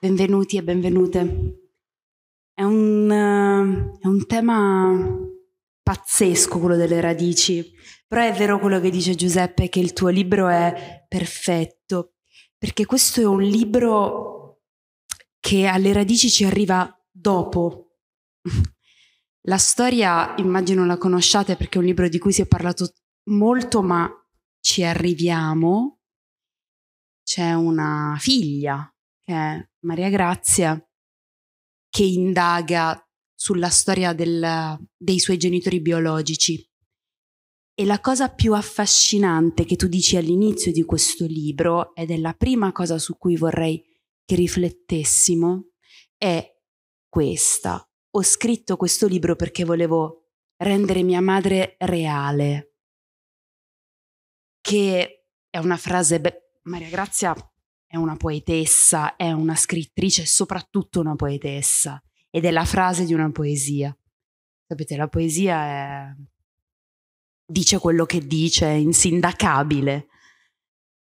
benvenuti e benvenute. È un, eh, è un tema pazzesco quello delle radici, però è vero quello che dice Giuseppe che il tuo libro è perfetto, perché questo è un libro che alle radici ci arriva dopo. La storia immagino la conosciate perché è un libro di cui si è parlato molto, ma ci arriviamo. C'è una figlia che è Maria Grazia, che indaga sulla storia del, dei suoi genitori biologici. E la cosa più affascinante che tu dici all'inizio di questo libro, ed è la prima cosa su cui vorrei che riflettessimo, è questa. Ho scritto questo libro perché volevo rendere mia madre reale, che è una frase, beh, Maria Grazia è una poetessa, è una scrittrice, è soprattutto una poetessa ed è la frase di una poesia. Sapete, la poesia è... dice quello che dice, è insindacabile,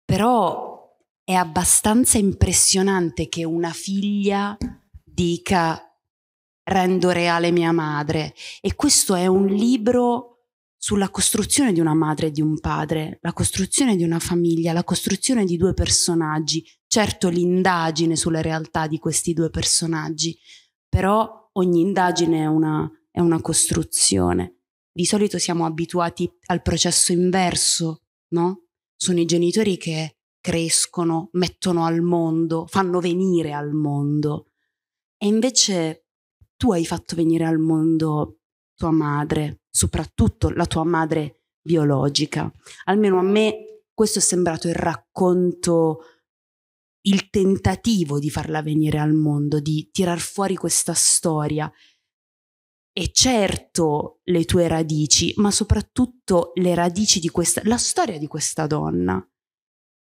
però è abbastanza impressionante che una figlia dica rendo reale mia madre e questo è un libro sulla costruzione di una madre e di un padre, la costruzione di una famiglia, la costruzione di due personaggi, certo l'indagine sulla realtà di questi due personaggi, però ogni indagine è una, è una costruzione. Di solito siamo abituati al processo inverso, no? Sono i genitori che crescono, mettono al mondo, fanno venire al mondo. E invece tu hai fatto venire al mondo tua madre, soprattutto la tua madre biologica. Almeno a me questo è sembrato il racconto, il tentativo di farla venire al mondo, di tirar fuori questa storia. E certo le tue radici, ma soprattutto le radici di questa, la storia di questa donna.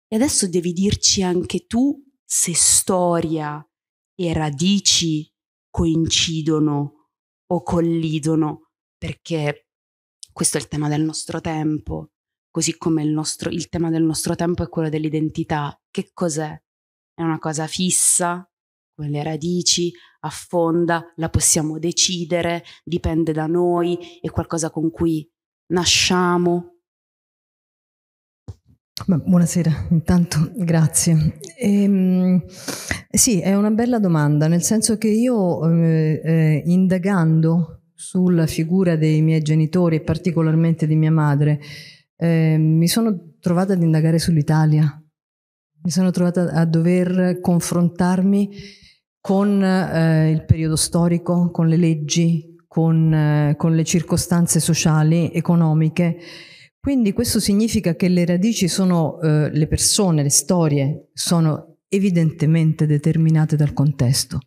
E adesso devi dirci anche tu se storia e radici coincidono o collidono perché questo è il tema del nostro tempo, così come il, nostro, il tema del nostro tempo è quello dell'identità. Che cos'è? È una cosa fissa, con le radici, affonda, la possiamo decidere, dipende da noi, è qualcosa con cui nasciamo, Buonasera, intanto grazie. Ehm, sì, è una bella domanda, nel senso che io eh, eh indagando sulla figura dei miei genitori e particolarmente di mia madre, eh, mi sono trovata ad indagare sull'Italia, mi sono trovata a dover confrontarmi con eh, il periodo storico, con le leggi, con, eh, con le circostanze sociali, economiche. Quindi questo significa che le radici sono eh, le persone, le storie sono evidentemente determinate dal contesto.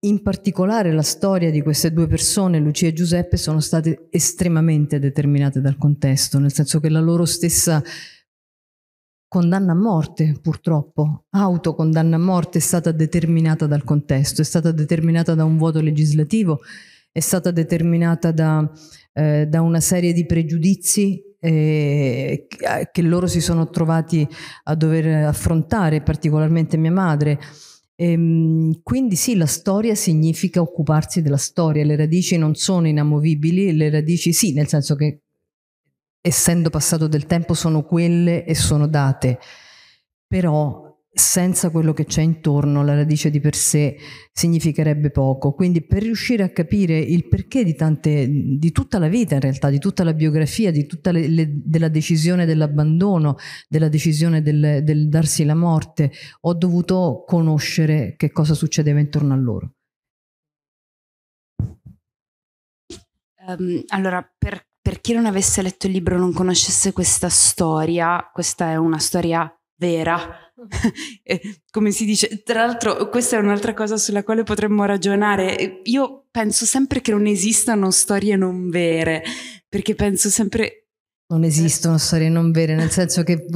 In particolare la storia di queste due persone, Lucia e Giuseppe, sono state estremamente determinate dal contesto, nel senso che la loro stessa condanna a morte, purtroppo, autocondanna a morte è stata determinata dal contesto, è stata determinata da un vuoto legislativo, è stata determinata da, eh, da una serie di pregiudizi eh, che loro si sono trovati a dover affrontare, particolarmente mia madre, Ehm, quindi sì, la storia significa occuparsi della storia, le radici non sono inamovibili, le radici sì, nel senso che essendo passato del tempo sono quelle e sono date, però senza quello che c'è intorno, la radice di per sé significherebbe poco. Quindi per riuscire a capire il perché di, tante, di tutta la vita in realtà, di tutta la biografia, di tutta le, le, della decisione dell'abbandono, della decisione del, del darsi la morte, ho dovuto conoscere che cosa succedeva intorno a loro. Um, allora, per, per, chi non avesse letto il libro, non conoscesse questa storia, questa è una storia vera come si dice, tra l'altro questa è un'altra cosa sulla quale potremmo ragionare. Io penso sempre che non esistano storie non vere, perché penso sempre non esistono storie non vere, nel senso che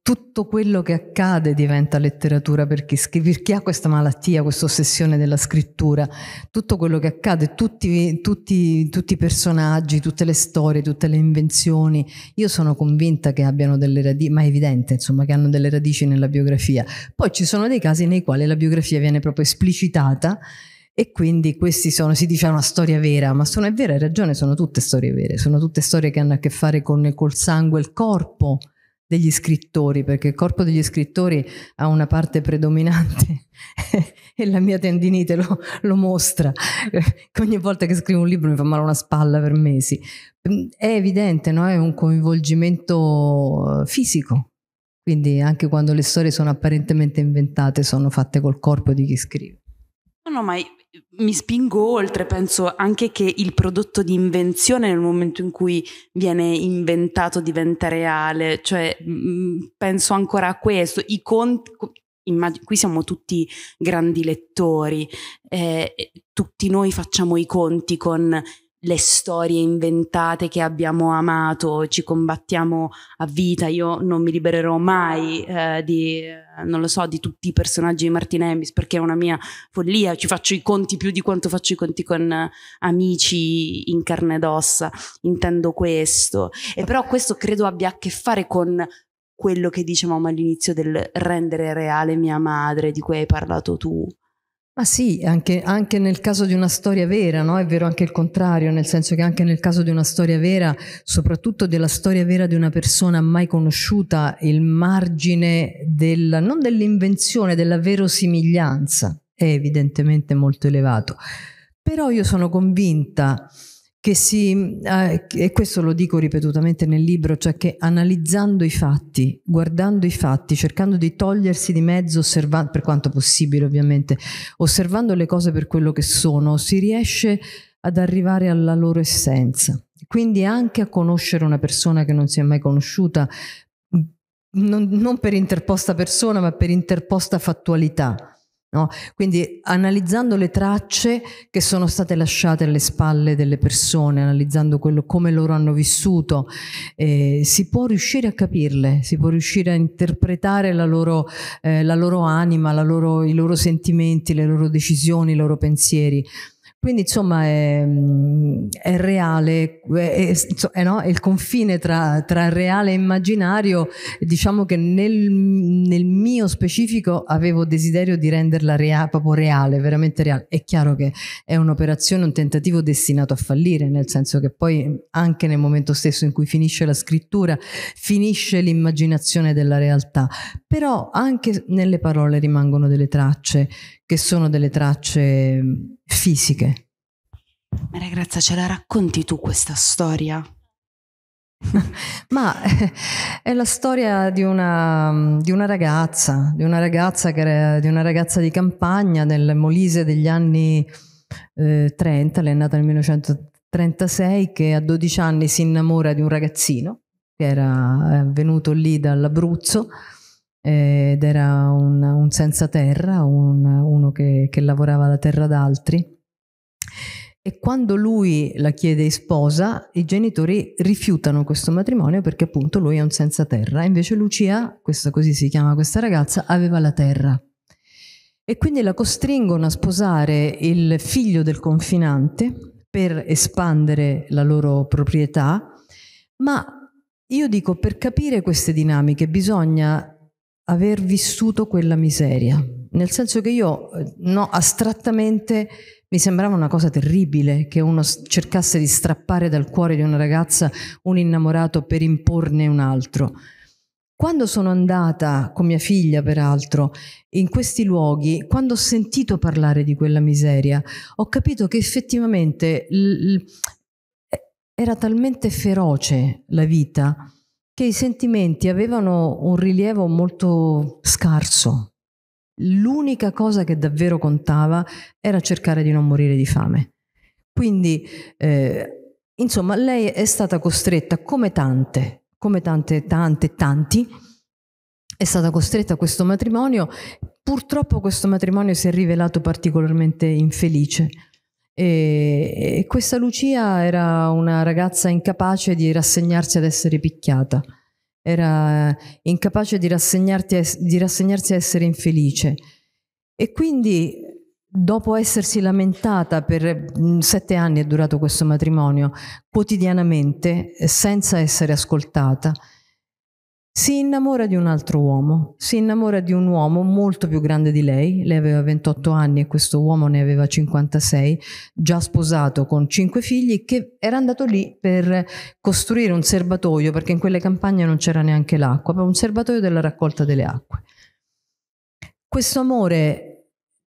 tutto quello che accade diventa letteratura per chi, per chi ha questa malattia, questa ossessione della scrittura, tutto quello che accade, tutti, tutti, tutti, i personaggi, tutte le storie, tutte le invenzioni, io sono convinta che abbiano delle radici, ma è evidente insomma che hanno delle radici nella biografia. Poi ci sono dei casi nei quali la biografia viene proprio esplicitata e quindi questi sono, si dice una storia vera, ma sono, è vera, hai ragione, sono tutte storie vere, sono tutte storie che hanno a che fare con, col sangue, il corpo degli scrittori, perché il corpo degli scrittori ha una parte predominante e la mia tendinite lo, lo mostra. Ogni volta che scrivo un libro mi fa male una spalla per mesi. È evidente, no? è un coinvolgimento fisico, quindi anche quando le storie sono apparentemente inventate sono fatte col corpo di chi scrive. No, ma mi spingo oltre, penso anche che il prodotto di invenzione nel momento in cui viene inventato diventa reale, cioè mm, penso ancora a questo, i conti, immag- qui siamo tutti grandi lettori, eh, tutti noi facciamo i conti con le storie inventate che abbiamo amato, ci combattiamo a vita, io non mi libererò mai eh, di, eh, non lo so, di tutti i personaggi di Martin Amis perché è una mia follia, ci faccio i conti più di quanto faccio i conti con eh, amici in carne ed ossa, intendo questo. E però questo credo abbia a che fare con quello che dicevamo all'inizio del rendere reale mia madre, di cui hai parlato tu. Ma ah, sì, anche, anche, nel caso di una storia vera, no? è vero anche il contrario, nel senso che anche nel caso di una storia vera, soprattutto della storia vera di una persona mai conosciuta, il margine del, non dell'invenzione, della verosimiglianza è evidentemente molto elevato. Però io sono convinta che si, eh, e questo lo dico ripetutamente nel libro, cioè che analizzando i fatti, guardando i fatti, cercando di togliersi di mezzo, osservando, per quanto possibile ovviamente, osservando le cose per quello che sono, si riesce ad arrivare alla loro essenza. Quindi anche a conoscere una persona che non si è mai conosciuta, mm, non, non per interposta persona, ma per interposta fattualità No? Quindi analizzando le tracce che sono state lasciate alle spalle delle persone, analizzando quello, come loro hanno vissuto, eh, si può riuscire a capirle, si può riuscire a interpretare la loro, eh, la loro anima, la loro, i loro sentimenti, le loro decisioni, i loro pensieri. Quindi insomma è, è reale, è, è, no? il confine tra, tra, reale e immaginario, diciamo che nel, nel mio specifico avevo desiderio di renderla rea, proprio reale, veramente reale. È chiaro che è un'operazione, un tentativo destinato a fallire, nel senso che poi anche nel momento stesso in cui finisce la scrittura, finisce l'immaginazione della realtà, però anche nelle parole rimangono delle tracce che sono delle tracce mm, fisiche. Maria Grazia, ce la racconti tu questa storia? Ma è la storia di una, mm, di una ragazza, di una ragazza, era, di una ragazza di campagna nel Molise degli anni eh, 30, lei è nata nel 1936, che a 12 anni si innamora di un ragazzino che era venuto lì dall'Abruzzo ed era un, un senza terra, un, uno che, che, lavorava la terra ad altri. E quando lui la chiede in sposa, i genitori rifiutano questo matrimonio perché appunto lui è un senza terra. Invece Lucia, questa così si chiama questa ragazza, aveva la terra. E quindi la costringono a sposare il figlio del confinante per espandere la loro proprietà, ma io dico per capire queste dinamiche bisogna aver vissuto quella miseria, nel senso che io eh, no, astrattamente mi sembrava una cosa terribile che uno cercasse di strappare dal cuore di una ragazza un innamorato per imporne un altro. Quando sono andata con mia figlia, peraltro, in questi luoghi, quando ho sentito parlare di quella miseria, ho capito che effettivamente eh, era talmente feroce la vita che i sentimenti avevano un rilievo molto scarso. L'unica cosa che davvero contava era cercare di non morire di fame. Quindi, eh, insomma, lei è stata costretta, come tante, come tante, tante, tanti, è stata costretta a questo matrimonio. Purtroppo questo matrimonio si è rivelato particolarmente infelice e, questa Lucia era una ragazza incapace di rassegnarsi ad essere picchiata, era incapace di, di rassegnarsi a essere infelice. E quindi dopo essersi lamentata per mm, sette anni è durato questo matrimonio, quotidianamente, eh, senza essere ascoltata, si innamora di un altro uomo, si innamora di un uomo molto più grande di lei, lei aveva 28 anni e questo uomo ne aveva 56, già sposato con 5 figli, che era andato lì per costruire un serbatoio, perché in quelle campagne non c'era neanche l'acqua, un serbatoio della raccolta delle acque. Questo amore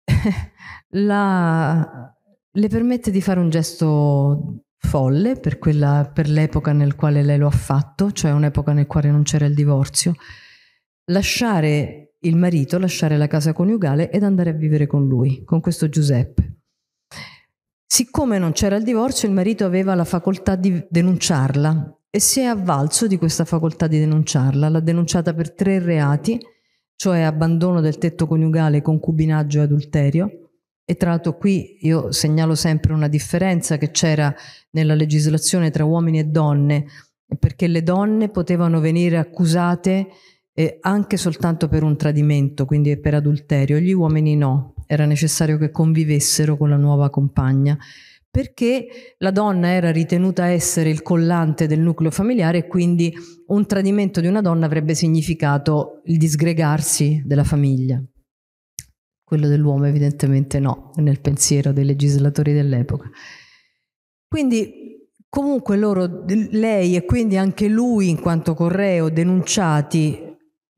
la, le permette di fare un gesto folle per, quella, per l'epoca nel quale lei lo ha fatto, cioè un'epoca nel quale non c'era il divorzio, lasciare il marito, lasciare la casa coniugale ed andare a vivere con lui, con questo Giuseppe. Siccome non c'era il divorzio, il marito aveva la facoltà di denunciarla e si è avvalso di questa facoltà di denunciarla. L'ha denunciata per tre reati, cioè abbandono del tetto coniugale, concubinaggio e adulterio, e tra l'altro qui io segnalo sempre una differenza che c'era nella legislazione tra uomini e donne, perché le donne potevano venire accusate eh, anche soltanto per un tradimento, quindi per adulterio, gli uomini no, era necessario che convivessero con la nuova compagna, perché la donna era ritenuta essere il collante del nucleo familiare e quindi un tradimento di una donna avrebbe significato il disgregarsi della famiglia quello dell'uomo evidentemente no, nel pensiero dei legislatori dell'epoca. Quindi comunque loro, lei e quindi anche lui in quanto correo denunciati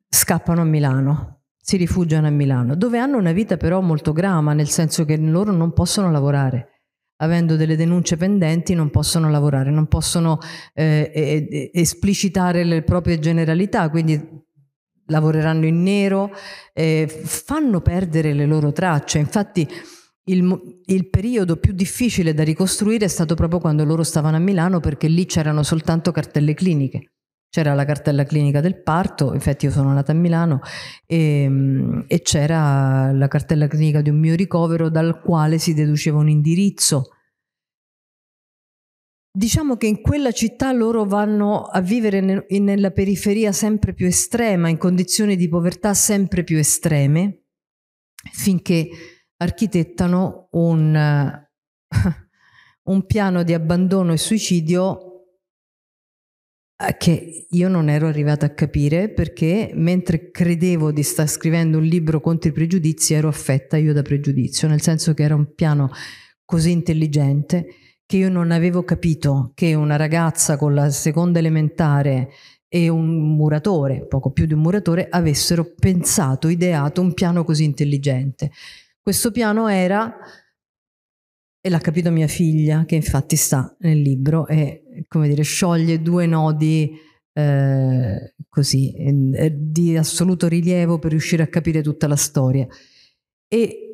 scappano a Milano, si rifugiano a Milano, dove hanno una vita però molto grama, nel senso che loro non possono lavorare avendo delle denunce pendenti, non possono lavorare, non possono eh, esplicitare le proprie generalità, quindi lavoreranno in nero, eh, fanno perdere le loro tracce. Infatti il, il, periodo più difficile da ricostruire è stato proprio quando loro stavano a Milano perché lì c'erano soltanto cartelle cliniche. C'era la cartella clinica del parto, infatti io sono nata a Milano, e, ehm, e c'era la cartella clinica di un mio ricovero dal quale si deduceva un indirizzo Diciamo che in quella città loro vanno a vivere nel, nella periferia sempre più estrema, in condizioni di povertà sempre più estreme, finché architettano un, un piano di abbandono e suicidio eh, che io non ero arrivata a capire perché mentre credevo di star scrivendo un libro contro i pregiudizi ero affetta io da pregiudizio, nel senso che era un piano così intelligente che io non avevo capito che una ragazza con la seconda elementare e un muratore, poco più di un muratore, avessero pensato, ideato un piano così intelligente. Questo piano era, e l'ha capito mia figlia, che infatti sta nel libro, e come dire, scioglie due nodi eh, così, eh, di assoluto rilievo per riuscire a capire tutta la storia. E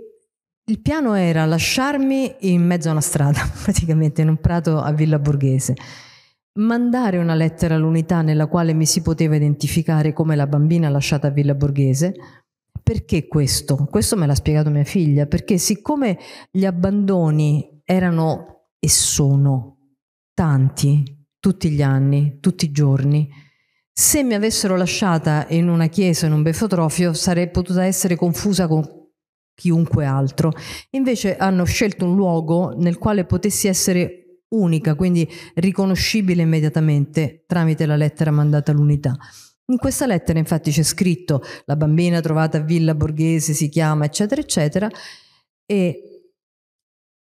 il piano era lasciarmi in mezzo a una strada, praticamente in un prato a Villa Borghese, mandare una lettera all'unità nella quale mi si poteva identificare come la bambina lasciata a Villa Borghese. Perché questo? Questo me l'ha spiegato mia figlia, perché siccome gli abbandoni erano e sono tanti, tutti gli anni, tutti i giorni, se mi avessero lasciata in una chiesa, in un befotrofio, sarei potuta essere confusa con chiunque altro. Invece hanno scelto un luogo nel quale potessi essere unica, quindi riconoscibile immediatamente tramite la lettera mandata all'unità. In questa lettera infatti c'è scritto la bambina trovata a Villa Borghese si chiama eccetera eccetera e,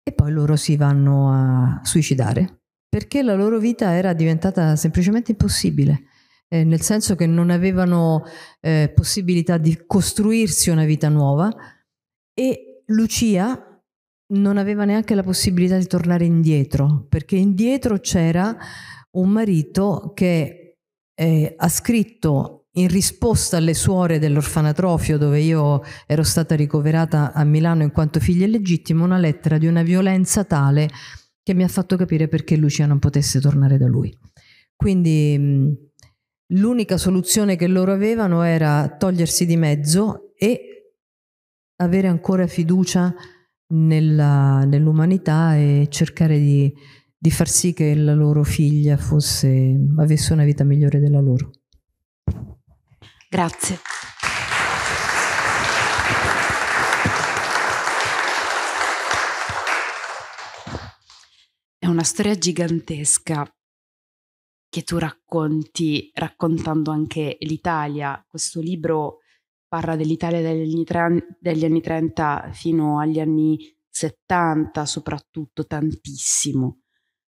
e poi loro si vanno a suicidare perché la loro vita era diventata semplicemente impossibile. Eh, nel senso che non avevano eh, possibilità di costruirsi una vita nuova, e Lucia non aveva neanche la possibilità di tornare indietro, perché indietro c'era un marito che eh, ha scritto in risposta alle suore dell'orfanatrofio dove io ero stata ricoverata a Milano in quanto figlia illegittima, una lettera di una violenza tale che mi ha fatto capire perché Lucia non potesse tornare da lui. Quindi l'unica soluzione che loro avevano era togliersi di mezzo e avere ancora fiducia nell'umanità e cercare di, di, far sì che la loro figlia fosse, avesse una vita migliore della loro. Grazie. È una storia gigantesca che tu racconti raccontando anche l'Italia. Questo libro parla dell'Italia degli anni, degli anni 30 fino agli anni 70 soprattutto tantissimo.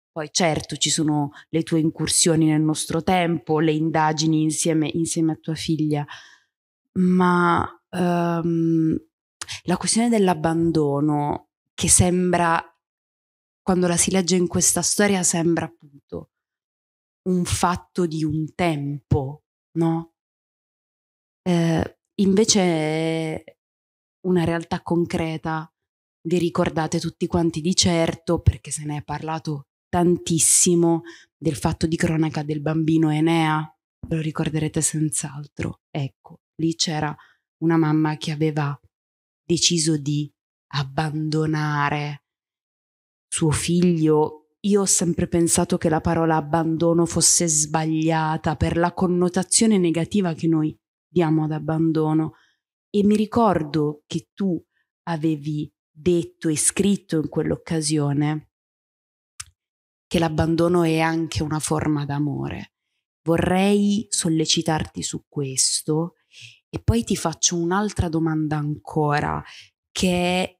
Poi certo ci sono le tue incursioni nel nostro tempo, le indagini insieme, insieme a tua figlia, ma um, la questione dell'abbandono che sembra, quando la si legge in questa storia, sembra appunto un fatto di un tempo, no? Eh, Invece una realtà concreta, vi ricordate tutti quanti di certo, perché se ne è parlato tantissimo, del fatto di cronaca del bambino Enea, lo ricorderete senz'altro. Ecco, lì c'era una mamma che aveva deciso di abbandonare suo figlio. Io ho sempre pensato che la parola abbandono fosse sbagliata per la connotazione negativa che noi diamo ad abbandono. E mi ricordo che tu avevi detto e scritto in quell'occasione che l'abbandono è anche una forma d'amore. Vorrei sollecitarti su questo e poi ti faccio un'altra domanda ancora, che è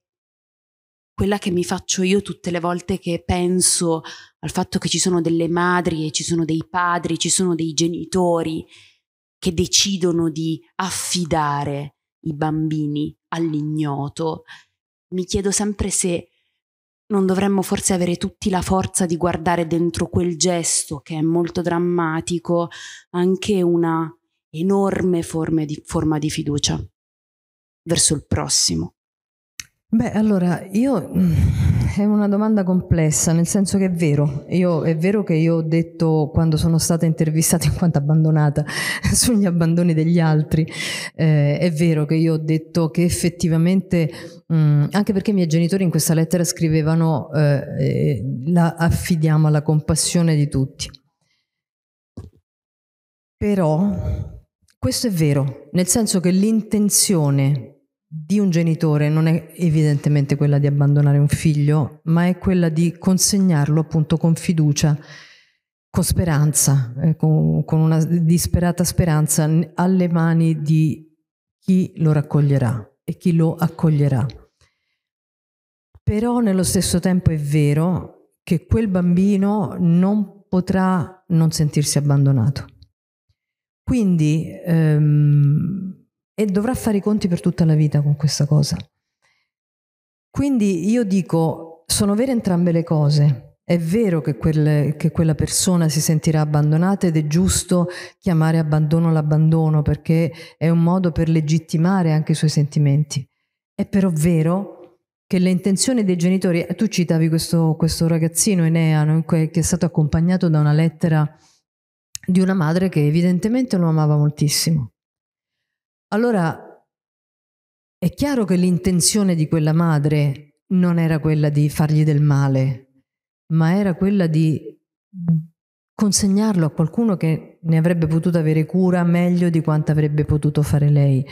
quella che mi faccio io tutte le volte che penso al fatto che ci sono delle madri e ci sono dei padri, ci sono dei genitori che decidono di affidare i bambini all'ignoto, mi chiedo sempre se non dovremmo forse avere tutti la forza di guardare dentro quel gesto, che è molto drammatico, anche una enorme forma di, forma di fiducia verso il prossimo. Beh, allora io è una domanda complessa, nel senso che è vero. Io, è vero che io ho detto quando sono stata intervistata in quanto abbandonata sugli abbandoni degli altri, eh, è vero che io ho detto che effettivamente, mh, mm, anche perché i miei genitori in questa lettera scrivevano eh, eh, la affidiamo alla compassione di tutti. Però questo è vero, nel senso che l'intenzione di un genitore non è evidentemente quella di abbandonare un figlio, ma è quella di consegnarlo appunto con fiducia, con speranza, eh, con, con una disperata speranza alle mani di chi lo raccoglierà e chi lo accoglierà. Però nello stesso tempo è vero che quel bambino non potrà non sentirsi abbandonato. Quindi ehm, e dovrà fare i conti per tutta la vita con questa cosa. Quindi io dico, sono vere entrambe le cose. È vero che, quel, che quella persona si sentirà abbandonata ed è giusto chiamare abbandono l'abbandono perché è un modo per legittimare anche i suoi sentimenti. È però vero che le intenzioni dei genitori, eh, tu citavi questo, questo ragazzino Enea no? che è stato accompagnato da una lettera di una madre che evidentemente lo amava moltissimo allora è chiaro che l'intenzione di quella madre non era quella di fargli del male, ma era quella di consegnarlo a qualcuno che ne avrebbe potuto avere cura meglio di quanto avrebbe potuto fare lei.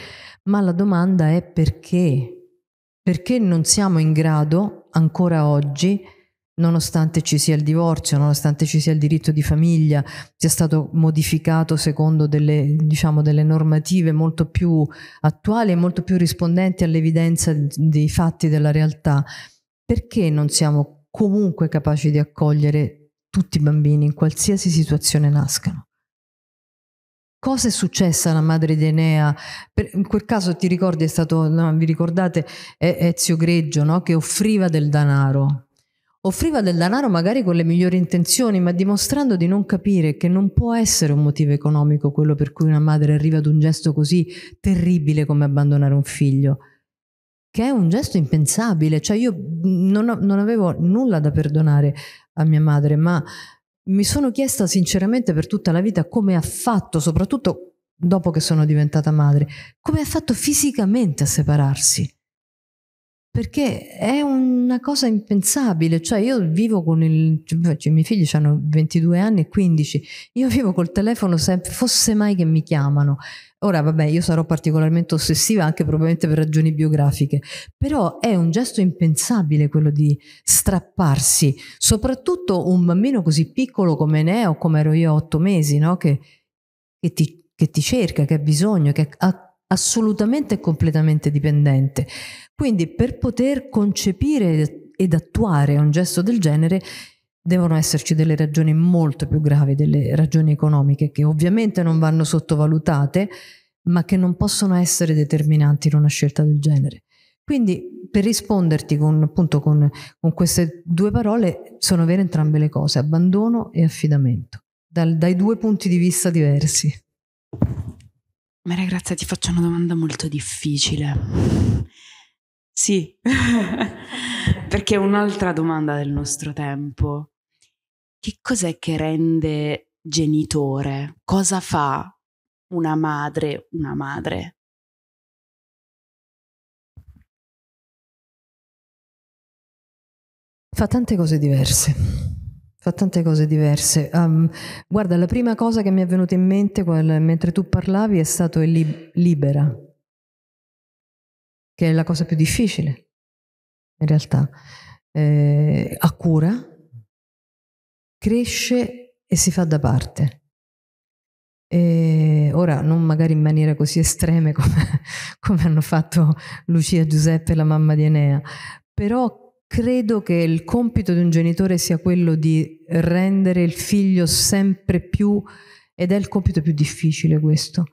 Ma la domanda è perché? Perché non siamo in grado, ancora oggi, nonostante ci sia il divorzio, nonostante ci sia il diritto di famiglia, sia stato modificato secondo delle, diciamo, delle normative molto più attuali e molto più rispondenti all'evidenza dei fatti della realtà, perché non siamo comunque capaci di accogliere tutti i bambini in qualsiasi situazione nascano? cosa è successa alla madre di Enea? Per, in quel caso ti ricordi, è stato, no, vi ricordate, Ezio Greggio no? che offriva del denaro Offriva del denaro magari con le migliori intenzioni, ma dimostrando di non capire che non può essere un motivo economico quello per cui una madre arriva ad un gesto così terribile come abbandonare un figlio, che è un gesto impensabile. Cioè io non, non avevo nulla da perdonare a mia madre, ma mi sono chiesta sinceramente per tutta la vita come ha fatto, soprattutto dopo che sono diventata madre, come ha fatto fisicamente a separarsi perché è una cosa impensabile, cioè io vivo con il, cioè i miei figli hanno 22 anni e 15, io vivo col telefono sempre, fosse mai che mi chiamano. Ora vabbè, io sarò particolarmente ossessiva anche probabilmente per ragioni biografiche, però è un gesto impensabile quello di strapparsi, soprattutto un bambino così piccolo come Neo, come ero io a 8 mesi, no? che, che ti che ti cerca, che ha bisogno, che ha assolutamente e completamente dipendente. Quindi per poter concepire ed attuare un gesto del genere devono esserci delle ragioni molto più gravi, delle ragioni economiche che ovviamente non vanno sottovalutate, ma che non possono essere determinanti in una scelta del genere. Quindi per risponderti con, appunto, con, con queste due parole sono vere entrambe le cose, abbandono e affidamento, dal, dai due punti di vista diversi. Maria Grazia, ti faccio una domanda molto difficile. Sì, perché è un'altra domanda del nostro tempo. Che cos'è che rende genitore? Cosa fa una madre una madre? Fa tante cose diverse. Fa tante cose diverse. Um, guarda, la prima cosa che mi è venuta in mente quella, mentre tu parlavi è stato il li libera, che è la cosa più difficile, in realtà. Eh, a cura, cresce e si fa da parte. E ora, non magari in maniera così estreme come, come hanno fatto Lucia, Giuseppe e la mamma di Enea, però credo che il compito di un genitore sia quello di rendere il figlio sempre più, ed è il compito più difficile questo,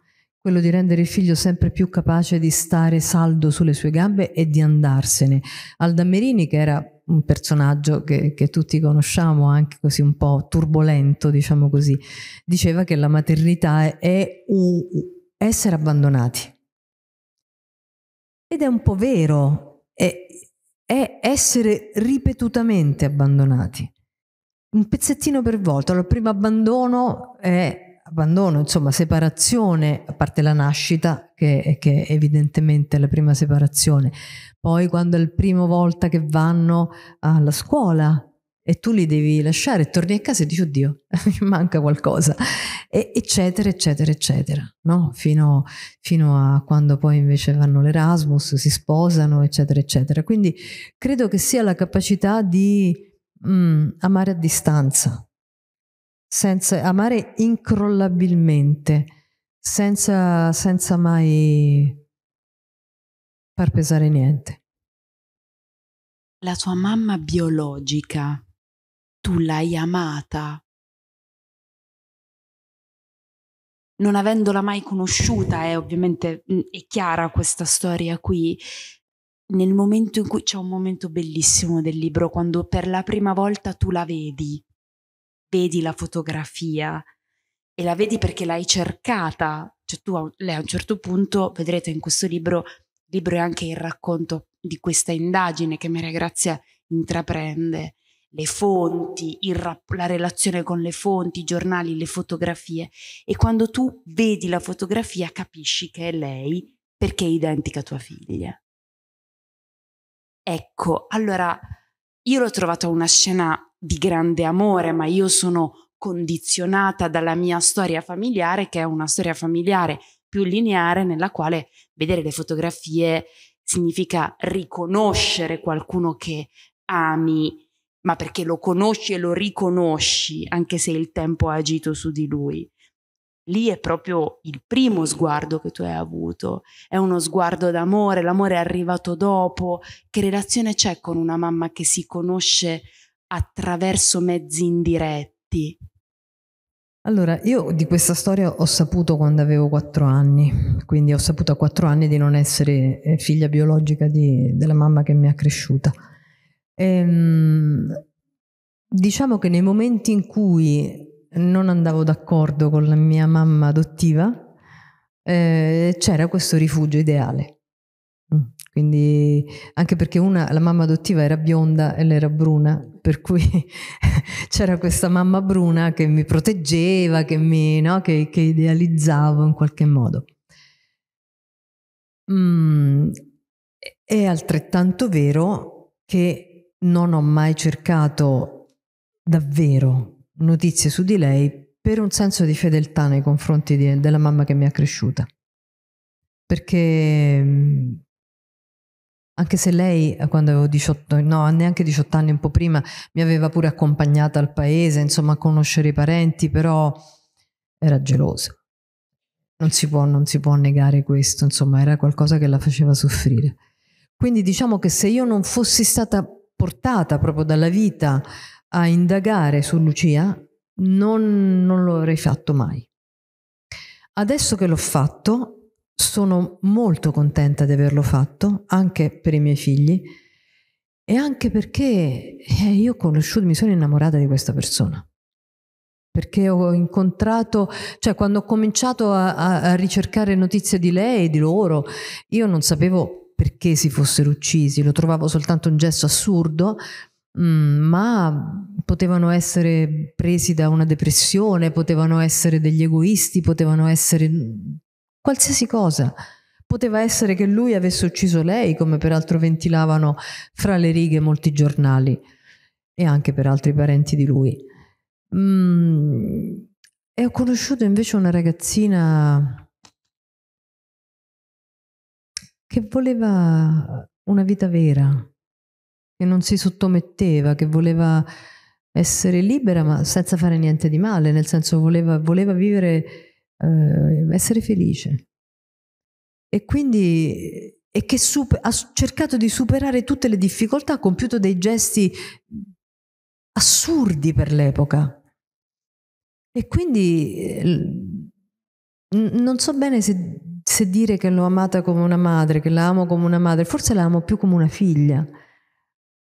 quello di rendere il figlio sempre più capace di stare saldo sulle sue gambe e di andarsene. Alda Merini, che era un personaggio che, che, tutti conosciamo, anche così un po' turbolento, diciamo così, diceva che la maternità è essere abbandonati. Ed è un po' vero, è essere ripetutamente abbandonati. Un pezzettino per volta. Allora, il primo abbandono è abbandono, insomma, separazione, a parte la nascita, che, che evidentemente la prima separazione. Poi quando è la prima volta che vanno alla scuola, e tu li devi lasciare, torni a casa e dici oddio, mi manca qualcosa, e, eccetera, eccetera, eccetera, no? fino, fino, a quando poi invece vanno l'Erasmus, si sposano, eccetera, eccetera. Quindi credo che sia la capacità di mm, amare a distanza, senza, amare incrollabilmente, senza, senza mai far pesare niente. La sua mamma biologica tu l'hai amata. Non avendola mai conosciuta, è eh, ovviamente mm, è chiara questa storia qui. Nel momento in cui c'è un momento bellissimo del libro, quando per la prima volta tu la vedi, vedi la fotografia e la vedi perché l'hai cercata. Cioè tu lei a un certo punto vedrete in questo libro, il libro è anche il racconto di questa indagine che Maria Grazia intraprende le fonti, rap- la relazione con le fonti, i giornali, le fotografie e quando tu vedi la fotografia capisci che è lei perché è identica a tua figlia. Ecco, allora io l'ho trovata una scena di grande amore, ma io sono condizionata dalla mia storia familiare, che è una storia familiare più lineare, nella quale vedere le fotografie significa riconoscere qualcuno che ami ma perché lo conosci e lo riconosci, anche se il tempo ha agito su di lui. Lì è proprio il primo sguardo che tu hai avuto, è uno sguardo d'amore, l'amore è arrivato dopo. Che relazione c'è con una mamma che si conosce attraverso mezzi indiretti? Allora, io di questa storia ho saputo quando avevo quattro anni, quindi ho saputo a quattro anni di non essere eh, figlia biologica di, della mamma che mi ha cresciuta. Ehm, diciamo che nei momenti in cui non andavo d'accordo con la mia mamma adottiva, eh, c'era questo rifugio ideale. Mm, quindi, anche perché una, la mamma adottiva era bionda e lei era bruna, per cui c'era questa mamma bruna che mi proteggeva, che, mi, no, che, che idealizzavo in qualche modo. Mm, è altrettanto vero che non ho mai cercato davvero notizie su di lei per un senso di fedeltà nei confronti di, della mamma che mi ha cresciuta. Perché mm, anche se lei eh, quando avevo 18, no, neanche 18 anni, un po' prima, mi aveva pure accompagnata al paese, insomma, a conoscere i parenti, però era gelosa. Non si può, non si può negare questo, insomma, era qualcosa che la faceva soffrire. Quindi diciamo che se io non fossi stata portata proprio dalla vita a indagare su Lucia, non, non lo avrei fatto mai. Adesso che l'ho fatto, sono molto contenta di averlo fatto, anche per i miei figli, e anche perché eh, io ho conosciuto, mi sono innamorata di questa persona. Perché ho incontrato, cioè quando ho cominciato a, a, a ricercare notizie di lei e di loro, io non sapevo perché si fossero uccisi, lo trovavo soltanto un gesto assurdo, mm, ma potevano essere presi da una depressione, potevano essere degli egoisti, potevano essere mm, qualsiasi cosa. Poteva essere che lui avesse ucciso lei, come peraltro ventilavano fra le righe molti giornali e anche per altri parenti di lui. Mm, e ho conosciuto invece una ragazzina che voleva una vita vera, che non si sottometteva, che voleva essere libera ma senza fare niente di male, nel senso voleva, voleva vivere, eh, essere felice. E quindi e che super, ha cercato di superare tutte le difficoltà, ha compiuto dei gesti assurdi per l'epoca. E quindi eh, non so bene se se dire che l'ho amata come una madre, che la amo come una madre, forse la amo più come una figlia,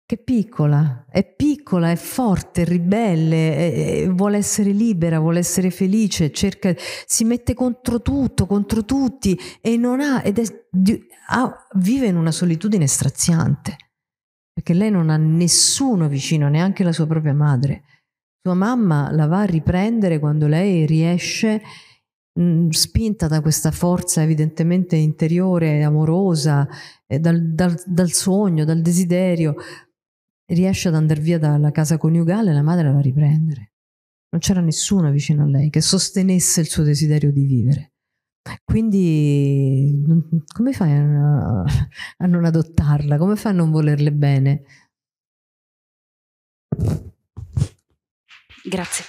che è piccola, è piccola, è forte, è ribelle, è, è, vuole essere libera, vuole essere felice, cerca, si mette contro tutto, contro tutti e non ha, ed è, di, ha, vive in una solitudine straziante, perché lei non ha nessuno vicino, neanche la sua propria madre. Sua mamma la va a riprendere quando lei riesce a Mm, spinta da questa forza evidentemente interiore, amorosa, eh, dal, dal, dal sogno, dal desiderio, riesce ad andare via dalla casa coniugale e la madre la va a riprendere. Non c'era nessuno vicino a lei che sostenesse il suo desiderio di vivere. Quindi come fai a, a non adottarla? Come fai a non volerle bene? Grazie.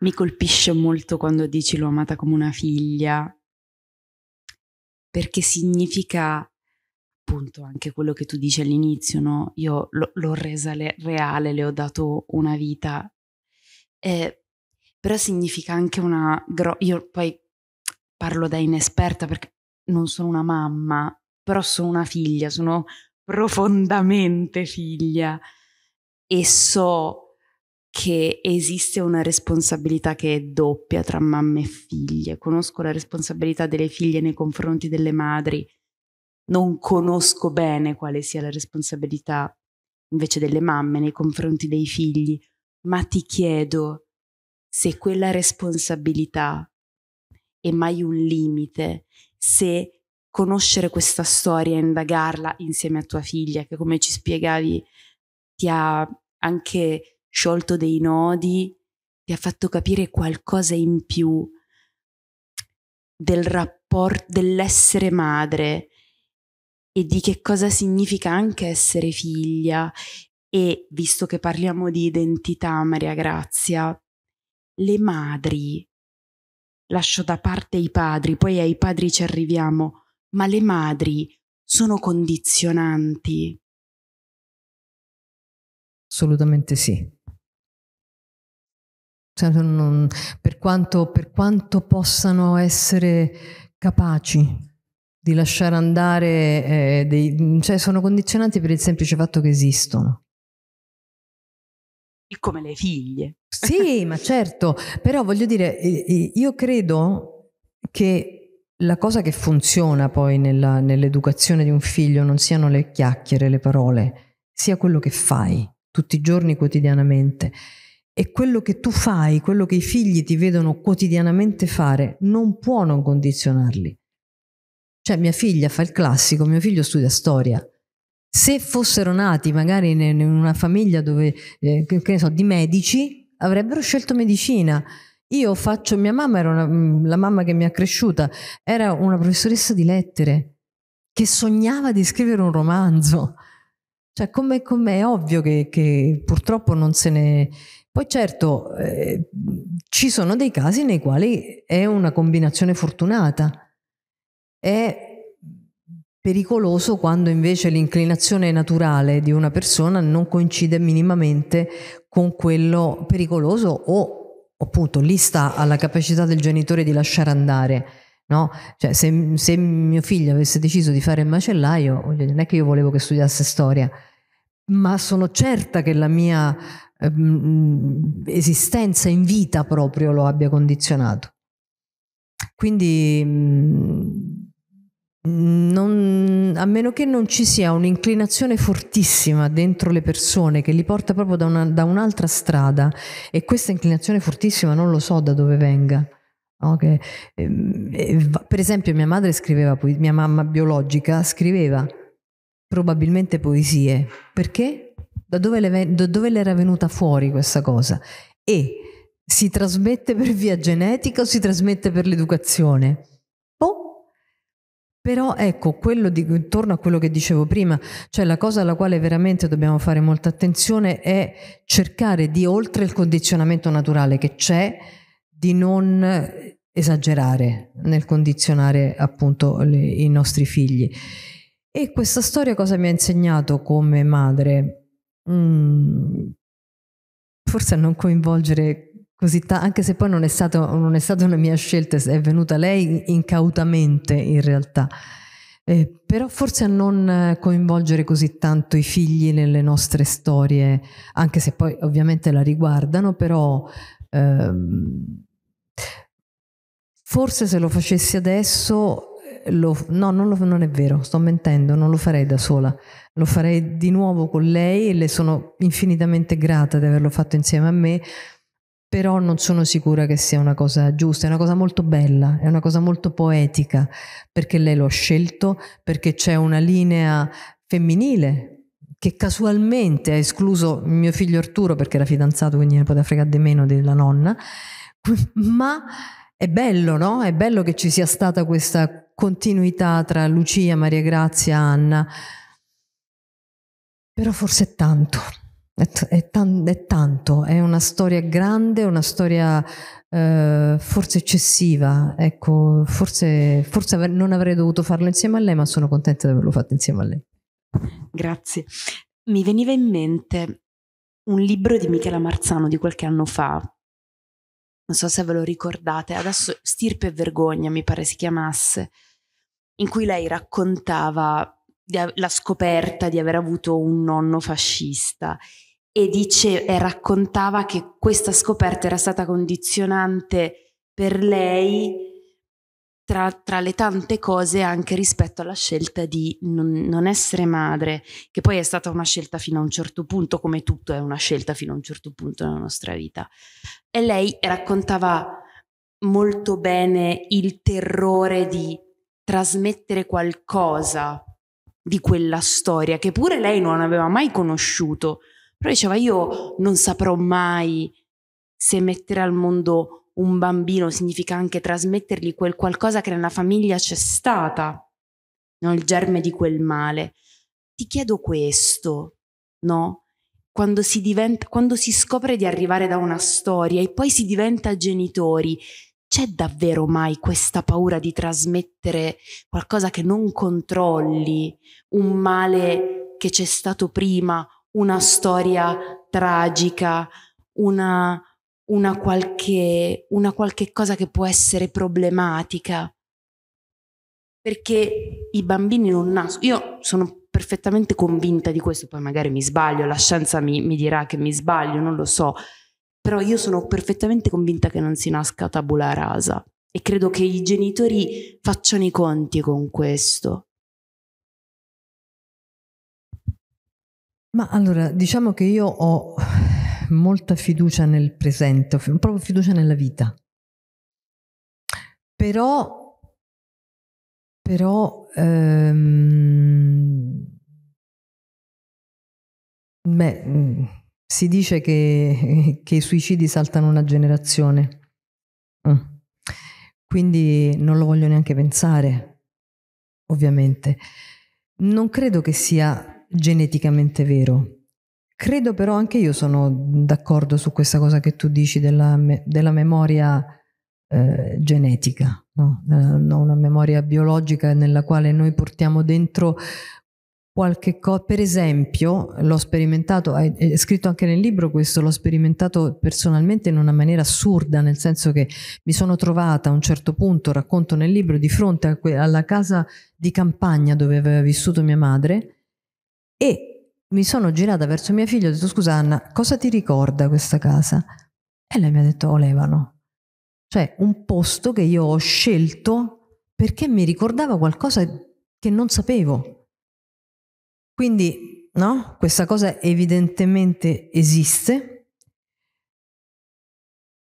mi colpisce molto quando dici l'ho amata come una figlia, perché significa appunto anche quello che tu dici all'inizio, no? Io l- l'ho resa le- reale, le ho dato una vita, eh, però significa anche una... Gro- io poi parlo da inesperta perché non sono una mamma, però sono una figlia, sono profondamente figlia e so che esiste una responsabilità che è doppia tra mamme e figlie. Conosco la responsabilità delle figlie nei confronti delle madri, non conosco bene quale sia la responsabilità invece delle mamme nei confronti dei figli, ma ti chiedo se quella responsabilità è mai un limite, se conoscere questa storia e indagarla insieme a tua figlia, che come ci spiegavi ti ha anche sciolto dei nodi, ti ha fatto capire qualcosa in più del rapporto dell'essere madre e di che cosa significa anche essere figlia e visto che parliamo di identità, Maria Grazia, le madri, lascio da parte i padri, poi ai padri ci arriviamo, ma le madri sono condizionanti. Assolutamente sì. Cioè, non, per, quanto, per quanto possano essere capaci di lasciare andare, eh, dei, cioè sono condizionati per il semplice fatto che esistono. Come le figlie. Sì, ma certo, però voglio dire, io credo che la cosa che funziona poi nella, nell'educazione di un figlio non siano le chiacchiere, le parole, sia quello che fai tutti i giorni, quotidianamente. E quello che tu fai, quello che i figli ti vedono quotidianamente fare, non può non condizionarli. Cioè mia figlia fa il classico, mio figlio studia storia. Se fossero nati magari in una famiglia dove, eh, che ne so, di medici, avrebbero scelto medicina. Io faccio, mia mamma era una, mm, la mamma che mi ha cresciuta, era una professoressa di lettere che sognava di scrivere un romanzo. Cioè, come, è ovvio che, che purtroppo non se ne poi certo eh, ci sono dei casi nei quali è una combinazione fortunata, è pericoloso quando invece l'inclinazione naturale di una persona non coincide minimamente con quello pericoloso o appunto lì sta alla capacità del genitore di lasciare andare. No? Cioè, se, se, mio figlio avesse deciso di fare il macellaio, non è che io volevo che studiasse storia, ma sono certa che la mia ehm, mm, esistenza in vita proprio lo abbia condizionato. Quindi mm, non, a meno che non ci sia un'inclinazione fortissima dentro le persone che li porta proprio da, una, da un'altra strada e questa inclinazione fortissima non lo so da dove venga. Okay. Ehm, per esempio mia madre scriveva, mia mamma biologica scriveva probabilmente poesie, perché? da dove, le, da dove le era venuta fuori questa cosa e si trasmette per via genetica o si trasmette per l'educazione? Boh. Però ecco, quello di, intorno a quello che dicevo prima, cioè la cosa alla quale veramente dobbiamo fare molta attenzione è cercare di, oltre il condizionamento naturale che c'è, di non esagerare nel condizionare appunto le, i nostri figli. E questa storia cosa mi ha insegnato come madre? mh, mm. forse a non coinvolgere così tanto, anche se poi non è, stato, non è, stata una mia scelta, è venuta lei incautamente in realtà. Eh, però forse a non coinvolgere così tanto i figli nelle nostre storie, anche se poi ovviamente la riguardano, però ehm, forse se lo facessi adesso lo, no, non, lo, non, è vero, sto mentendo, non lo farei da sola, lo farei di nuovo con lei e le sono infinitamente grata di averlo fatto insieme a me, però non sono sicura che sia una cosa giusta, è una cosa molto bella, è una cosa molto poetica, perché lei l'ho scelto, perché c'è una linea femminile che casualmente ha escluso mio figlio Arturo perché era fidanzato, quindi ne poteva fregare di meno della nonna, ma è bello, no? È bello che ci sia stata questa continuità tra Lucia, Maria Grazia, Anna, però forse è tanto. È, è, è, tanto, è una storia grande, una storia eh, forse eccessiva, ecco, forse, forse av non avrei dovuto farlo insieme a lei, ma sono contenta di averlo fatto insieme a lei. Grazie. Mi veniva in mente un libro di Michela Marzano di qualche anno fa, non so se ve lo ricordate, adesso Stirpe e Vergogna mi pare si chiamasse, in cui lei raccontava la scoperta di aver avuto un nonno fascista e, dice, e raccontava che questa scoperta era stata condizionante per lei tra, tra, le tante cose anche rispetto alla scelta di non, non, essere madre, che poi è stata una scelta fino a un certo punto, come tutto è una scelta fino a un certo punto nella nostra vita. E lei raccontava molto bene il terrore di trasmettere qualcosa di quella storia che pure lei non aveva mai conosciuto, però diceva io non saprò mai se mettere al mondo un bambino significa anche trasmettergli quel qualcosa che nella famiglia c'è stata, no? il germe di quel male. Ti chiedo questo, no? Quando si, diventa, quando si, scopre di arrivare da una storia e poi si diventa genitori, c'è davvero mai questa paura di trasmettere qualcosa che non controlli, un male che c'è stato prima, una storia tragica, una, una, qualche, una qualche cosa che può essere problematica? Perché i bambini non nascono. Io sono perfettamente convinta di questo, poi magari mi sbaglio, la scienza mi, mi dirà che mi sbaglio, non lo so però io sono perfettamente convinta che non si nasca tabula rasa e credo che i genitori facciano i conti con questo. Ma allora, diciamo che io ho molta fiducia nel presente, ho proprio fiducia nella vita. Però, però, ehm, beh, mm, si dice che, che i suicidi saltano una generazione. Mm. Quindi non lo voglio neanche pensare, ovviamente. Non credo che sia geneticamente vero. Credo però anche io sono d'accordo su questa cosa che tu dici della, me- della memoria eh, genetica, no? una memoria biologica nella quale noi portiamo dentro qualche cosa, per esempio, l'ho sperimentato, è scritto anche nel libro questo, l'ho sperimentato personalmente in una maniera assurda, nel senso che mi sono trovata a un certo punto, racconto nel libro, di fronte alla casa di campagna dove aveva vissuto mia madre e mi sono girata verso mia figlia e ho detto scusa Anna, cosa ti ricorda questa casa? E lei mi ha detto Olevano, oh, cioè un posto che io ho scelto perché mi ricordava qualcosa che non sapevo quindi, no? Questa cosa evidentemente esiste,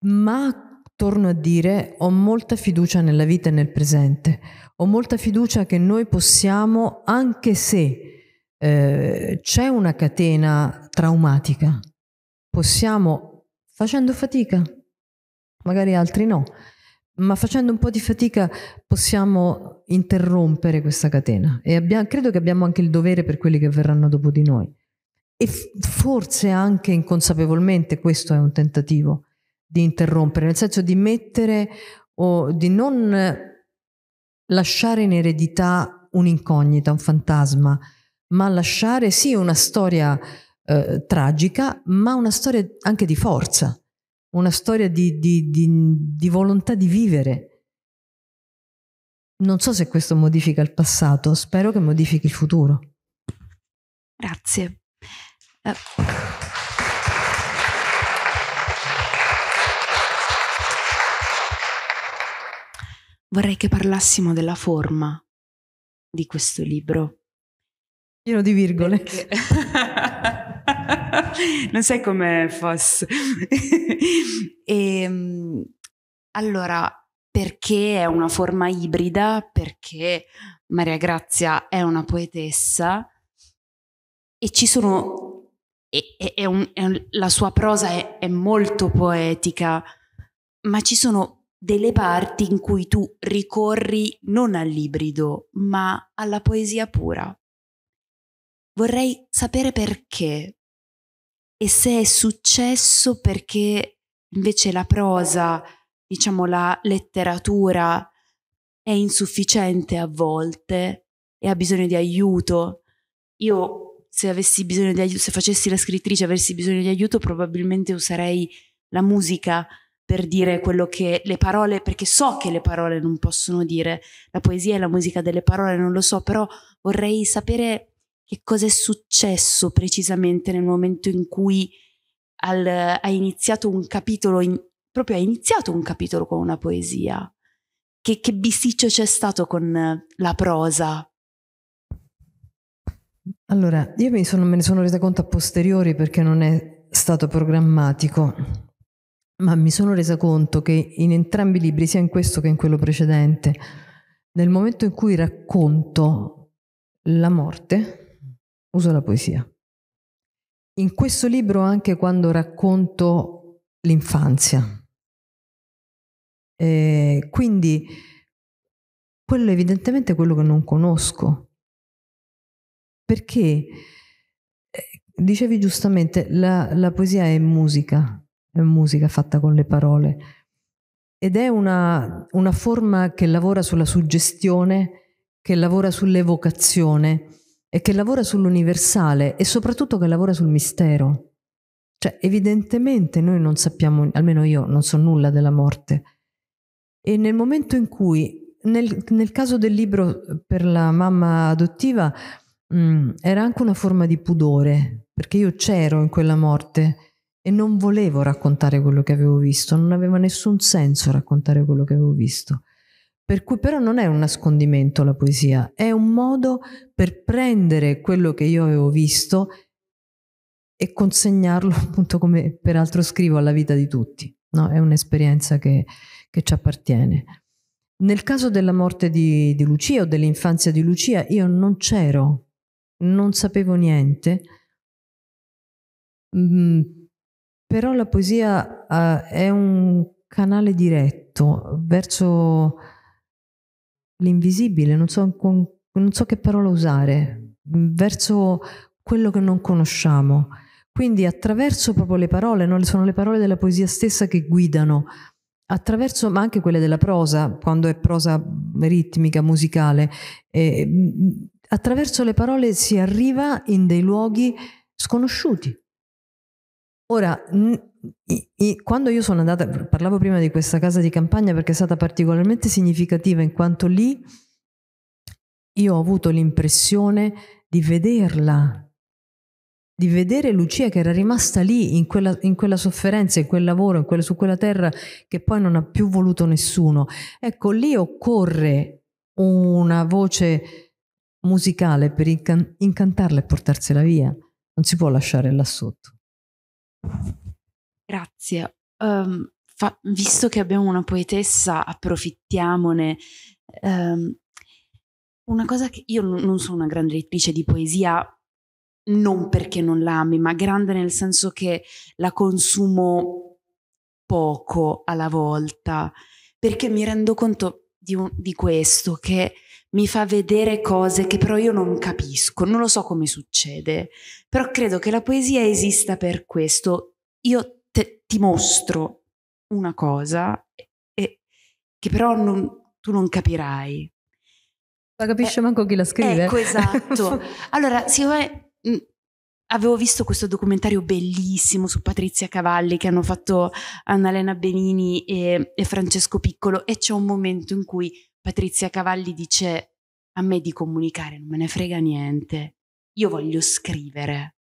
ma torno a dire, ho molta fiducia nella vita e nel presente. Ho molta fiducia che noi possiamo, anche se eh, c'è una catena traumatica, possiamo, facendo fatica, magari altri no, ma facendo un po' di fatica possiamo interrompere questa catena e abbiamo, credo che abbiamo anche il dovere per quelli che verranno dopo di noi. E forse anche inconsapevolmente questo è un tentativo di interrompere, nel senso di mettere o di non lasciare in eredità un'incognita, un fantasma, ma lasciare sì una storia eh, tragica, ma una storia anche di forza una storia di, di, di, di volontà di vivere. Non so se questo modifica il passato, spero che modifichi il futuro. Grazie. Uh. Vorrei che parlassimo della forma di questo libro. Pieno di virgole. Perché... non sai come fosse. e, ehm, allora, perché è una forma ibrida? Perché Maria Grazia è una poetessa e ci sono... E, e, è un, è un, la sua prosa è, è molto poetica, ma ci sono delle parti in cui tu ricorri non all'ibrido, ma alla poesia pura. Vorrei sapere perché, e se è successo perché invece la prosa, diciamo la letteratura, è insufficiente a volte e ha bisogno di aiuto. Io se avessi bisogno di aiuto, se facessi la scrittrice e avessi bisogno di aiuto, probabilmente userei la musica per dire quello che le parole, perché so che le parole non possono dire, la poesia e la musica delle parole non lo so, però vorrei sapere che cosa è successo precisamente nel momento in cui al, ha iniziato un capitolo, in, proprio ha iniziato un capitolo con una poesia. Che, che bisticcio c'è stato con la prosa? Allora, io me, sono, me ne sono resa conto a posteriori perché non è stato programmatico, ma mi sono resa conto che in entrambi i libri, sia in questo che in quello precedente, nel momento in cui racconto la morte, uso la poesia. In questo libro anche quando racconto l'infanzia. E eh, quindi quello è evidentemente quello che non conosco. Perché, eh, dicevi giustamente, la, la poesia è musica, è musica fatta con le parole. Ed è una, una forma che lavora sulla suggestione, che lavora sull'evocazione e che lavora sull'universale e soprattutto che lavora sul mistero. Cioè, evidentemente noi non sappiamo, almeno io non so nulla della morte. E nel momento in cui, nel, nel caso del libro per la mamma adottiva, mh, mm, era anche una forma di pudore, perché io c'ero in quella morte e non volevo raccontare quello che avevo visto, non aveva nessun senso raccontare quello che avevo visto. Per cui però non è un nascondimento la poesia, è un modo per prendere quello che io avevo visto e consegnarlo, appunto come peraltro scrivo, alla vita di tutti. No? È un'esperienza che, che, ci appartiene. Nel caso della morte di, di Lucia o dell'infanzia di Lucia, io non c'ero, non sapevo niente, mm, però la poesia uh, è un canale diretto verso l'invisibile, non so, con, non so che parola usare, verso quello che non conosciamo. Quindi attraverso proprio le parole, no? sono le parole della poesia stessa che guidano, attraverso, ma anche quelle della prosa, quando è prosa ritmica, musicale, eh, attraverso le parole si arriva in dei luoghi sconosciuti, Ora, quando io sono andata, parlavo prima di questa casa di campagna perché è stata particolarmente significativa in quanto lì io ho avuto l'impressione di vederla, di vedere Lucia che era rimasta lì in quella, in quella sofferenza, in quel lavoro, in quella, su quella terra che poi non ha più voluto nessuno. Ecco, lì occorre una voce musicale per incan- incantarla e portarsela via. Non si può lasciare là sotto. Grazie. Um, fa, visto che abbiamo una poetessa, approfittiamone. Um, una cosa che io non sono una grande lettrice di poesia, non perché non l'ami, ma grande nel senso che la consumo poco alla volta, perché mi rendo conto di, un, di questo, che mi fa vedere cose che però io non capisco, non lo so come succede, però credo che la poesia esista per questo. Io te, ti mostro una cosa e, che però non, tu non capirai. La capisce eh, manco chi la scrive. Ecco, esatto. allora, siccome avevo visto questo documentario bellissimo su Patrizia Cavalli che hanno fatto Annalena Benini e, e Francesco Piccolo e c'è un momento in cui Patrizia Cavalli dice a me di comunicare non me ne frega niente, io voglio scrivere.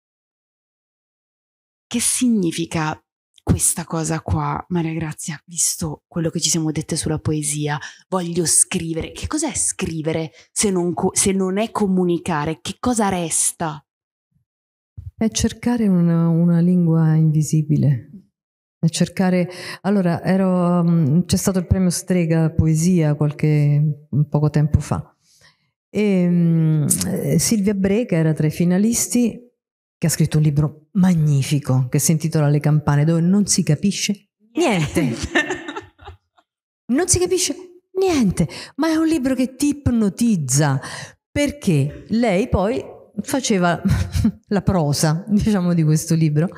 Che significa questa cosa qua, Maria Grazia, visto quello che ci siamo dette sulla poesia, voglio scrivere. Che cos'è scrivere se non, co- se non è comunicare? Che cosa resta? È cercare una, una lingua invisibile, a cercare. Allora, ero, mm, c'è stato il premio Strega Poesia qualche mm, poco tempo fa. E mm, Silvia Breca era tra i finalisti che ha scritto un libro magnifico che si intitola Le campane, dove non si capisce niente. non si capisce niente, ma è un libro che ti ipnotizza perché lei poi faceva la prosa, diciamo, di questo libro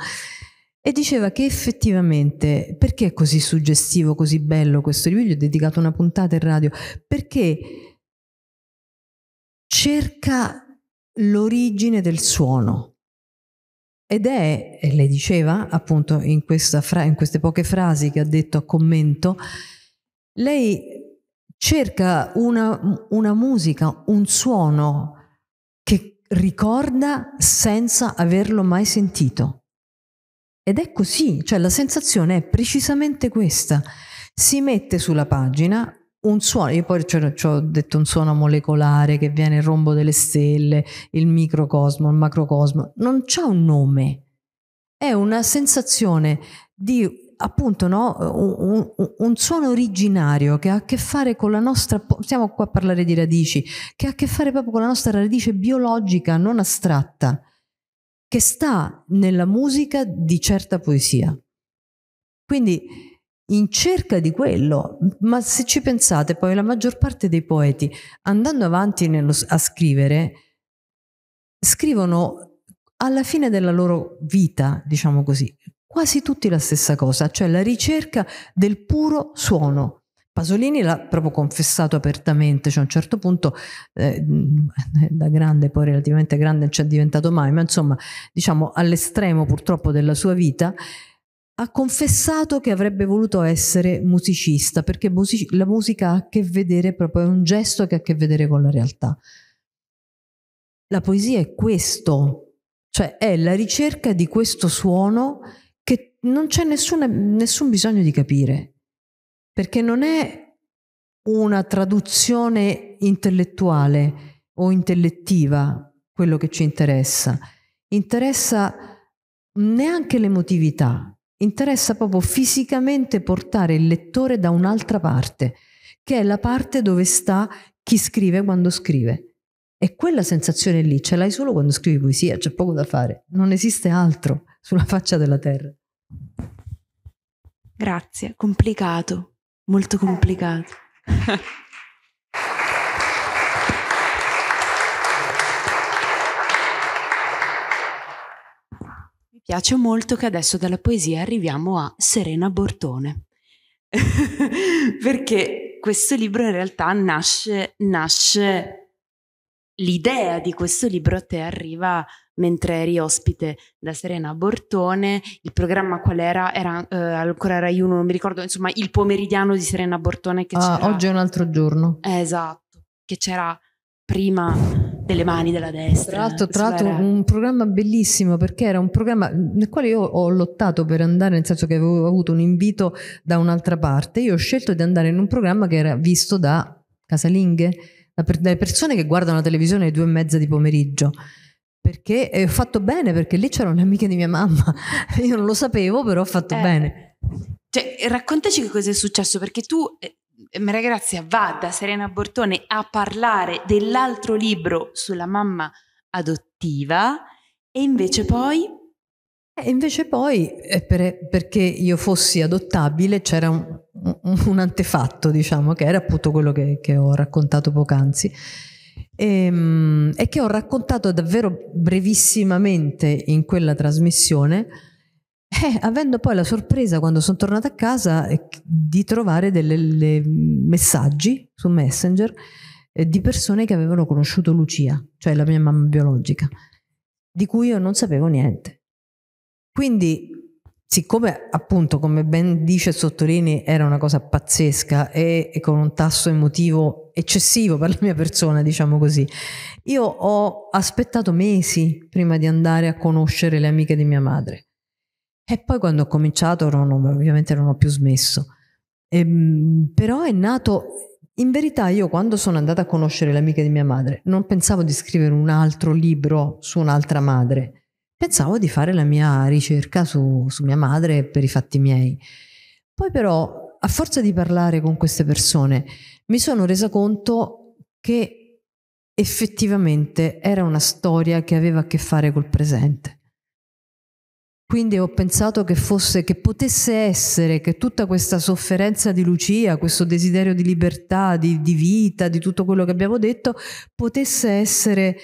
e diceva che effettivamente perché è così suggestivo, così bello questo libro, gli ho dedicato una puntata in radio, perché cerca l'origine del suono. Ed è, e lei diceva appunto in, fra, in queste poche frasi che ha detto a commento, lei cerca una, una musica, un suono che ricorda senza averlo mai sentito ed è così, cioè la sensazione è precisamente questa. Si mette sulla pagina un suono, io poi ci ho detto un suono molecolare che viene il rombo delle stelle, il microcosmo, il macrocosmo, non c'è un nome, è una sensazione di appunto no? un, un, un, suono originario che ha a che fare con la nostra, stiamo qua a parlare di radici, che ha a che fare proprio con la nostra radice biologica non astratta che sta nella musica di certa poesia. Quindi in cerca di quello, ma se ci pensate poi la maggior parte dei poeti andando avanti nello, a scrivere, scrivono alla fine della loro vita, diciamo così, quasi tutti la stessa cosa, cioè la ricerca del puro suono, Pasolini l'ha proprio confessato apertamente, cioè a un certo punto, eh, da grande, poi relativamente grande non ci è diventato mai, ma insomma, diciamo all'estremo purtroppo della sua vita, ha confessato che avrebbe voluto essere musicista, perché music la musica ha a che vedere proprio, è un gesto che ha a che vedere con la realtà. La poesia è questo, cioè è la ricerca di questo suono che non c'è nessun bisogno di capire, perché non è una traduzione intellettuale o intellettiva quello che ci interessa, interessa neanche l'emotività, interessa proprio fisicamente portare il lettore da un'altra parte, che è la parte dove sta chi scrive quando scrive. E quella sensazione lì ce l'hai solo quando scrivi poesia, c'è poco da fare, non esiste altro sulla faccia della terra. Grazie, complicato, molto eh. complicato. Mi piace molto che adesso dalla poesia arriviamo a Serena Bortone, perché questo libro in realtà nasce, nasce l'idea di questo libro a te arriva mentre eri ospite da Serena Bortone. Il programma qual era? Era eh, ancora Rai 1, non mi ricordo, insomma, il pomeridiano di Serena Bortone che ah, Oggi è un altro giorno. esatto, che c'era prima delle mani della destra. Tra l'altro, tra l'altro un programma bellissimo perché era un programma nel quale io ho lottato per andare, nel senso che avevo avuto un invito da un'altra parte. Io ho scelto di andare in un programma che era visto da casalinghe, dalle persone che guardano la televisione alle due e mezza di pomeriggio perché eh, ho fatto bene perché lì c'era un'amica di mia mamma io non lo sapevo però ho fatto eh, bene cioè, raccontaci che cosa è successo perché tu eh, Maria Grazia va da Serena Bortone a parlare dell'altro libro sulla mamma adottiva e invece poi e invece poi eh, per, perché io fossi adottabile c'era un, un, un, antefatto diciamo che era appunto quello che, che ho raccontato poc'anzi e, ehm, e che ho raccontato davvero brevissimamente in quella trasmissione, eh, avendo poi la sorpresa quando sono tornata a casa eh, di trovare dei messaggi su Messenger eh, di persone che avevano conosciuto Lucia, cioè la mia mamma biologica, di cui io non sapevo niente. Quindi siccome appunto come ben dice Sottolini era una cosa pazzesca e, e, con un tasso emotivo eccessivo per la mia persona diciamo così io ho aspettato mesi prima di andare a conoscere le amiche di mia madre e poi quando ho cominciato non ho, ovviamente non ho più smesso e, ehm, però è nato in verità io quando sono andata a conoscere le amiche di mia madre non pensavo di scrivere un altro libro su un'altra madre pensavo di fare la mia ricerca su, su mia madre per i fatti miei. Poi però, a forza di parlare con queste persone, mi sono resa conto che effettivamente era una storia che aveva a che fare col presente. Quindi ho pensato che fosse, che potesse essere che tutta questa sofferenza di Lucia, questo desiderio di libertà, di, di vita, di tutto quello che abbiamo detto, potesse essere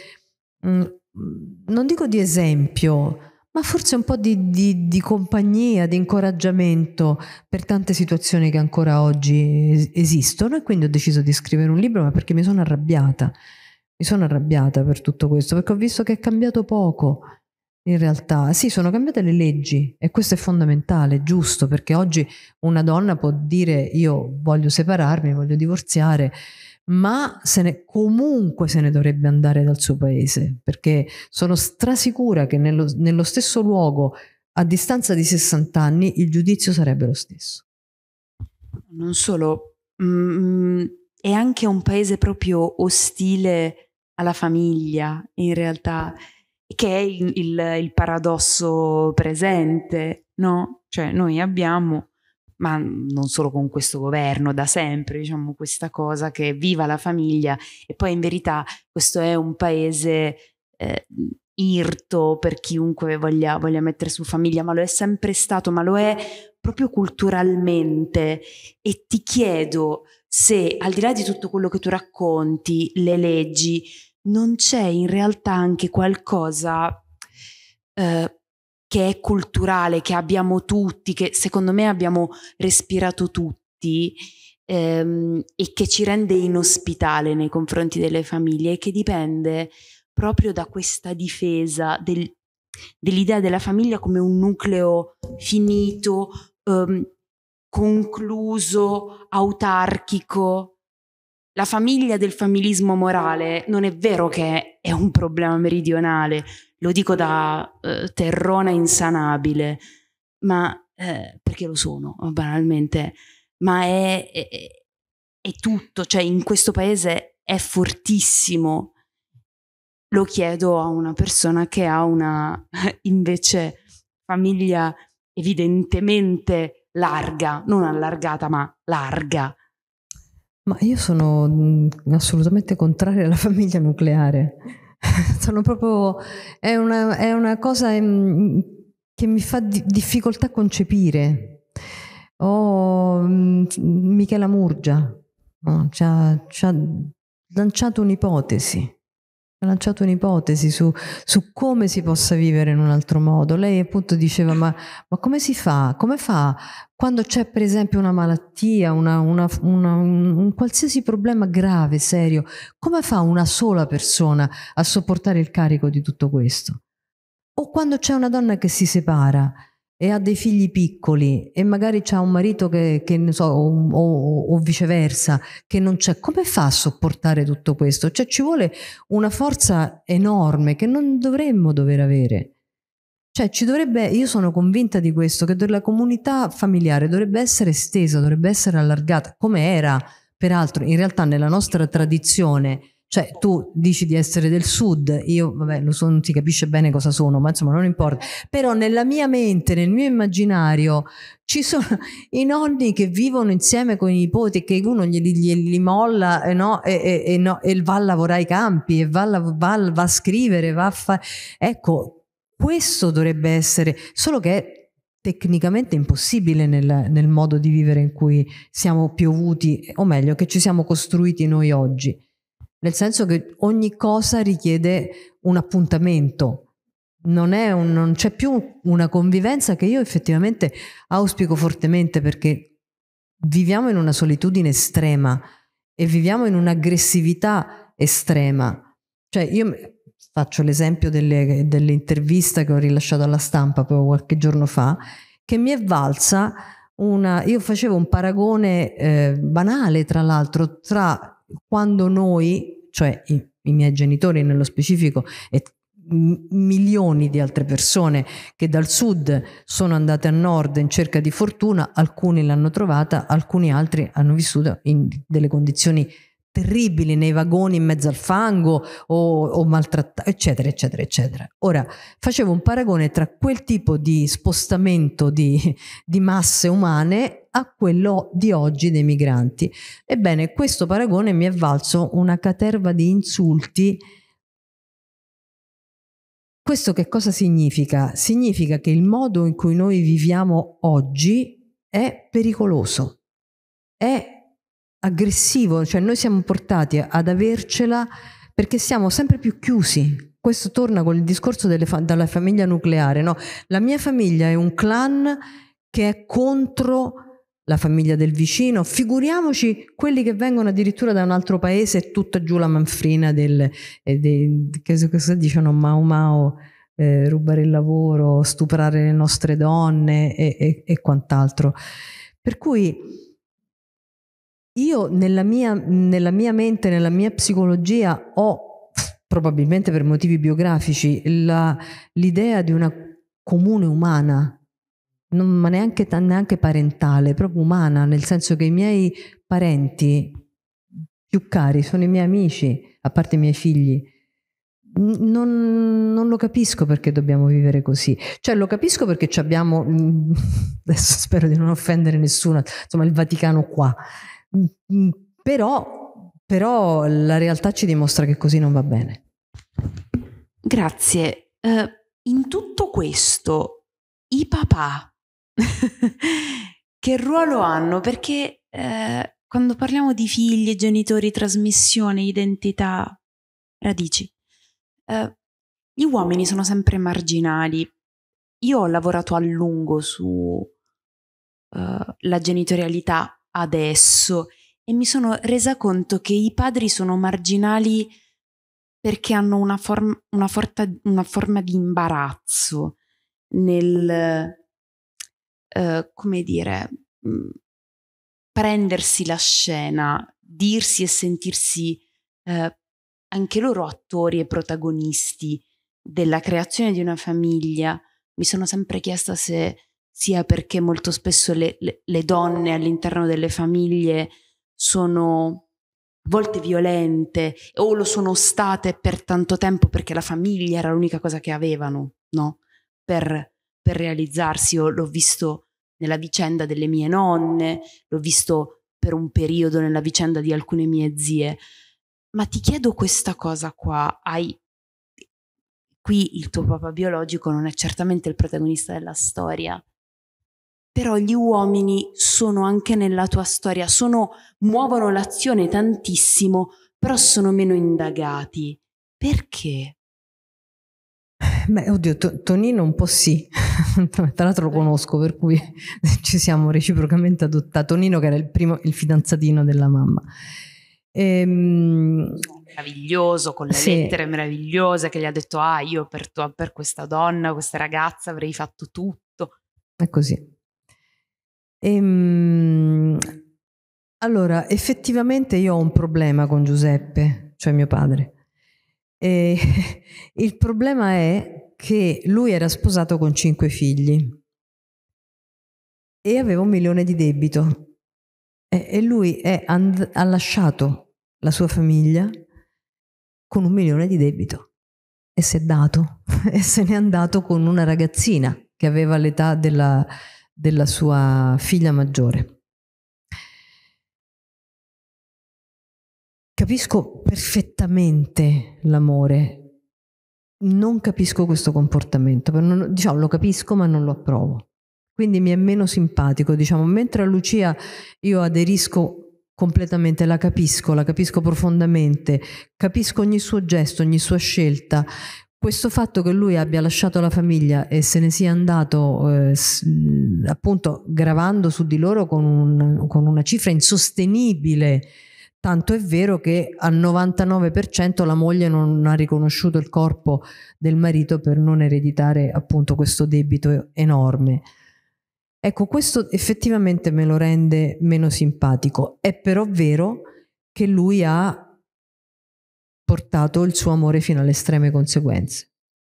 mh, Mm, non dico di esempio, ma forse un po' di, di, di, compagnia, di incoraggiamento per tante situazioni che ancora oggi esistono e quindi ho deciso di scrivere un libro, ma perché mi sono arrabbiata, mi sono arrabbiata per tutto questo, perché ho visto che è cambiato poco. In realtà sì, sono cambiate le leggi e questo è fondamentale, giusto, perché oggi una donna può dire io voglio separarmi, voglio divorziare, ma se ne, comunque se ne dovrebbe andare dal suo paese, perché sono strasicura che nello, nello stesso luogo, a distanza di 60 anni, il giudizio sarebbe lo stesso. Non solo, mm, è anche un paese proprio ostile alla famiglia, in realtà, che è il, il, il paradosso presente, no? Cioè noi abbiamo ma non solo con questo governo, da sempre, diciamo, questa cosa che viva la famiglia e poi in verità questo è un paese eh, irto per chiunque voglia, voglia mettere su famiglia, ma lo è sempre stato, ma lo è proprio culturalmente e ti chiedo se al di là di tutto quello che tu racconti, le leggi, non c'è in realtà anche qualcosa eh, che è culturale, che abbiamo tutti, che secondo me abbiamo respirato tutti ehm, e che ci rende inospitale nei confronti delle famiglie e che dipende proprio da questa difesa del, dell'idea della famiglia come un nucleo finito, ehm, concluso, autarchico. La famiglia del familismo morale non è vero che è un problema meridionale, lo dico da eh, terrona insanabile, ma eh, perché lo sono, eh, banalmente, ma è, è, è tutto, cioè in questo paese è fortissimo. Lo chiedo a una persona che ha una invece famiglia evidentemente larga, non allargata, ma larga. Ma io sono mm, assolutamente contraria alla famiglia nucleare. sono proprio, è una, è una cosa mm, che mi fa di difficoltà a concepire. O oh, mm, Michela Murgia no? ci, ha, ci ha lanciato un'ipotesi ha lanciato un'ipotesi su, su, come si possa vivere in un altro modo. Lei appunto diceva, ma, ma come si fa? Come fa quando c'è per esempio una malattia, una, una, una, un, un, qualsiasi problema grave, serio? Come fa una sola persona a sopportare il carico di tutto questo? O quando c'è una donna che si separa e ha dei figli piccoli e magari c'ha un marito che, che ne so, o, o, o, viceversa, che non c'è, come fa a sopportare tutto questo? Cioè ci vuole una forza enorme che non dovremmo dover avere. Cioè ci dovrebbe, io sono convinta di questo, che la comunità familiare dovrebbe essere estesa, dovrebbe essere allargata, come era peraltro in realtà nella nostra tradizione cioè tu dici di essere del sud, io vabbè lo so, non si capisce bene cosa sono, ma insomma non importa. Però nella mia mente, nel mio immaginario, ci sono i nonni che vivono insieme con i nipoti che uno glieli, glieli molla eh no, e, e, e, no, e, va a lavorare ai campi e va a, va, va a scrivere, va a fare... Ecco, questo dovrebbe essere, solo che è tecnicamente impossibile nel, nel modo di vivere in cui siamo piovuti, o meglio, che ci siamo costruiti noi oggi nel senso che ogni cosa richiede un appuntamento. Non, un, non c'è più una convivenza che io effettivamente auspico fortemente perché viviamo in una solitudine estrema e viviamo in un'aggressività estrema. Cioè io faccio l'esempio delle, dell'intervista che ho rilasciato alla stampa proprio qualche giorno fa, che mi è valsa una... Io facevo un paragone eh, banale, tra l'altro, tra quando noi, cioè i, i miei genitori nello specifico, e milioni di altre persone che dal sud sono andate a nord in cerca di fortuna, alcuni l'hanno trovata, alcuni altri hanno vissuto in delle condizioni terribili nei vagoni in mezzo al fango o, o maltrattati, eccetera, eccetera, eccetera. Ora, facevo un paragone tra quel tipo di spostamento di, di masse umane a quello di oggi dei migranti. Ebbene, questo paragone mi è valso una caterva di insulti. Questo che cosa significa? Significa che il modo in cui noi viviamo oggi è pericoloso, è pericoloso aggressivo, cioè noi siamo portati ad avercela perché siamo sempre più chiusi. Questo torna con il discorso fa della famiglia nucleare. No? La mia famiglia è un clan che è contro la famiglia del vicino, figuriamoci quelli che vengono addirittura da un altro paese e tutta giù la manfrina del, eh, dei, che cosa dicono, Mau Mau, eh, rubare il lavoro, stuprare le nostre donne e, e, e quant'altro. Per cui io nella mia, nella mia mente, nella mia psicologia ho probabilmente per motivi biografici l'idea di una comune umana non, ma neanche, neanche, parentale, proprio umana, nel senso che i miei parenti più cari sono i miei amici, a parte i miei figli. Non, non lo capisco perché dobbiamo vivere così. Cioè lo capisco perché abbiamo, adesso spero di non offendere nessuno, insomma il Vaticano qua, però, però la realtà ci dimostra che così non va bene. Grazie. Uh, in tutto questo, i papà che ruolo hanno? Perché uh, quando parliamo di figli, genitori, trasmissione, identità, radici, uh, gli uomini sono sempre marginali. Io ho lavorato a lungo sulla genitorialità adesso e mi sono resa conto che i padri sono marginali perché hanno una, form- una, forta- una forma di imbarazzo nel, eh, come dire, mm, prendersi la scena, dirsi e sentirsi eh, anche loro attori e protagonisti della creazione di una famiglia. Mi sono sempre chiesta se sia perché molto spesso le, le, le donne all'interno delle famiglie sono a volte violente o lo sono state per tanto tempo perché la famiglia era l'unica cosa che avevano, no? Per, per realizzarsi. Io l'ho visto nella vicenda delle mie nonne, l'ho visto per un periodo nella vicenda di alcune mie zie. Ma ti chiedo questa cosa qua, hai qui il tuo papà biologico non è certamente il protagonista della storia, però gli uomini sono anche nella tua storia, sono, muovono l'azione tantissimo, però sono meno indagati. Perché? Beh, oddio, to- Tonino un po' sì, tra l'altro lo conosco, per cui ci siamo reciprocamente adottati. Tonino che era il primo, il fidanzatino della mamma. Ehm... Meraviglioso, con le sì. lettere meravigliose che gli ha detto, ah, io per, tua, per questa donna, questa ragazza avrei fatto tutto. È così. Ehm, allora, effettivamente io ho un problema con Giuseppe, cioè mio padre. E il problema è che lui era sposato con cinque figli e aveva un milione di debito e, lui and- ha lasciato la sua famiglia con un milione di debito e si è dato e se n'è andato con una ragazzina che aveva l'età della, della sua figlia maggiore. Capisco perfettamente l'amore, non capisco questo comportamento, non, diciamo, lo capisco ma non lo approvo. Quindi mi è meno simpatico, diciamo, mentre a Lucia io aderisco completamente, la capisco, la capisco profondamente, capisco ogni suo gesto, ogni sua scelta, questo fatto che lui abbia lasciato la famiglia e se ne sia andato eh, appunto gravando su di loro con, un, con, una cifra insostenibile, tanto è vero che al 99% la moglie non ha riconosciuto il corpo del marito per non ereditare appunto questo debito enorme. Ecco, questo effettivamente me lo rende meno simpatico. È però vero che lui ha portato il suo amore fino alle estreme conseguenze.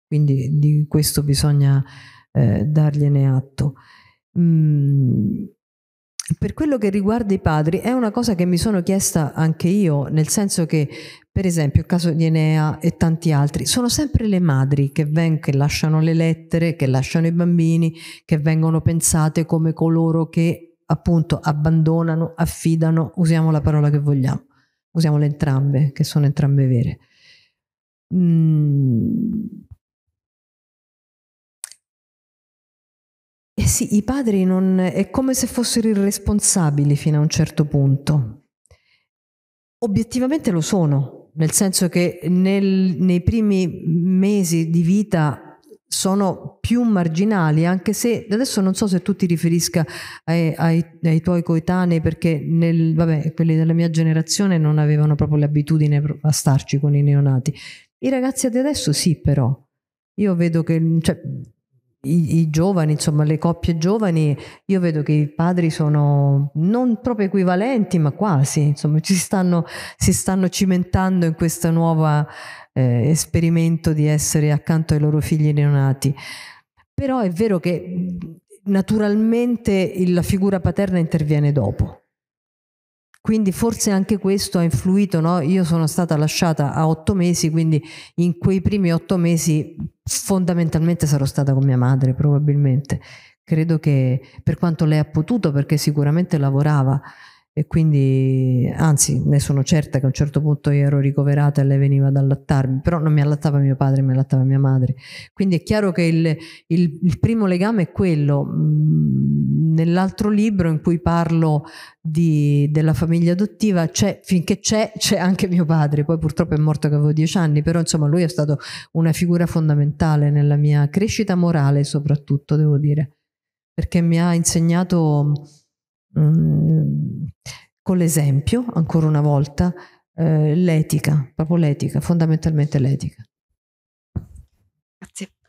Quindi di questo bisogna eh, dargliene atto. Mm. Per quello che riguarda i padri, è una cosa che mi sono chiesta anche io, nel senso che, per esempio, il caso di Enea e tanti altri, sono sempre le madri che, ven- che lasciano le lettere, che lasciano i bambini, che vengono pensate come coloro che appunto abbandonano, affidano, usiamo la parola che vogliamo usiamole entrambe, che sono entrambe vere. Mm. Eh sì, i padri non, è come se fossero irresponsabili fino a un certo punto. Obiettivamente lo sono, nel senso che nel, nei primi mesi di vita sono più marginali, anche se adesso non so se tu ti riferisca ai, ai, ai tuoi coetanei, perché nel, vabbè, quelli della mia generazione non avevano proprio l'abitudine a starci con i neonati. I ragazzi di adesso sì, però. Io vedo che cioè, i, i, giovani, insomma, le coppie giovani, io vedo che i padri sono non proprio equivalenti, ma quasi, insomma, ci stanno, si stanno cimentando in questa nuova eh, esperimento di essere accanto ai loro figli neonati. Però è vero che naturalmente la figura paterna interviene dopo. Quindi forse anche questo ha influito, no? io sono stata lasciata a otto mesi, quindi in quei primi otto mesi fondamentalmente sarò stata con mia madre probabilmente. Credo che per quanto lei ha potuto, perché sicuramente lavorava, e quindi anzi ne sono certa che a un certo punto io ero ricoverata e lei veniva ad allattarmi, però non mi allattava mio padre, mi allattava mia madre. Quindi è chiaro che il, il, il primo legame è quello. Mm, nell'altro libro in cui parlo di, della famiglia adottiva, c'è, finché c'è, c'è anche mio padre, poi purtroppo è morto che avevo dieci anni, però insomma lui è stato una figura fondamentale nella mia crescita morale soprattutto, devo dire, perché mi ha insegnato Mm, con l'esempio, ancora una volta, eh, l'etica, proprio l'etica, fondamentalmente l'etica. Grazie.